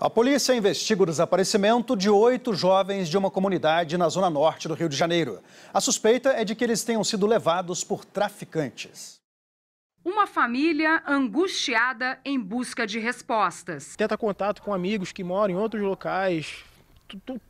A polícia investiga o desaparecimento de oito jovens de uma comunidade na zona norte do Rio de Janeiro. A suspeita é de que eles tenham sido levados por traficantes. Uma família angustiada em busca de respostas. Tenta contato com amigos que moram em outros locais.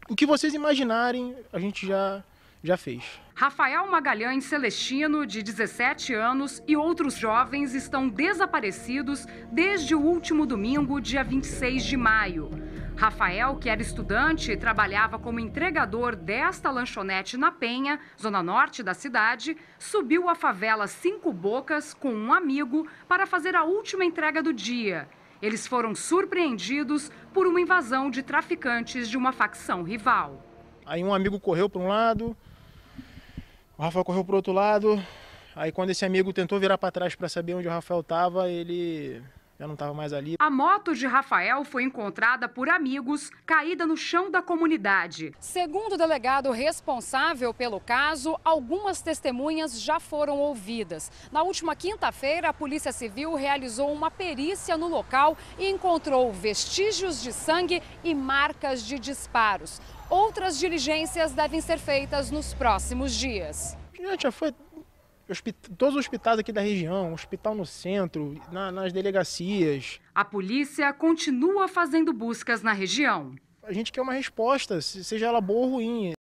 O que vocês imaginarem, a gente já já fez. Rafael Magalhães Celestino, de 17 anos, e outros jovens estão desaparecidos desde o último domingo, dia 26 de maio. Rafael, que era estudante e trabalhava como entregador desta lanchonete na Penha, zona norte da cidade, subiu à favela Cinco Bocas com um amigo para fazer a última entrega do dia. Eles foram surpreendidos por uma invasão de traficantes de uma facção rival. Aí um amigo correu para um lado, o Rafael correu pro outro lado. Aí quando esse amigo tentou virar para trás para saber onde o Rafael tava, ele não estava mais ali. A moto de Rafael foi encontrada por amigos, caída no chão da comunidade. Segundo o delegado responsável pelo caso, algumas testemunhas já foram ouvidas. Na última quinta-feira, a Polícia Civil realizou uma perícia no local e encontrou vestígios de sangue e marcas de disparos. Outras diligências devem ser feitas nos próximos dias. Já foi todos os hospitais aqui da região, hospital no centro, na, nas delegacias. A polícia continua fazendo buscas na região. A gente quer uma resposta, seja ela boa ou ruim.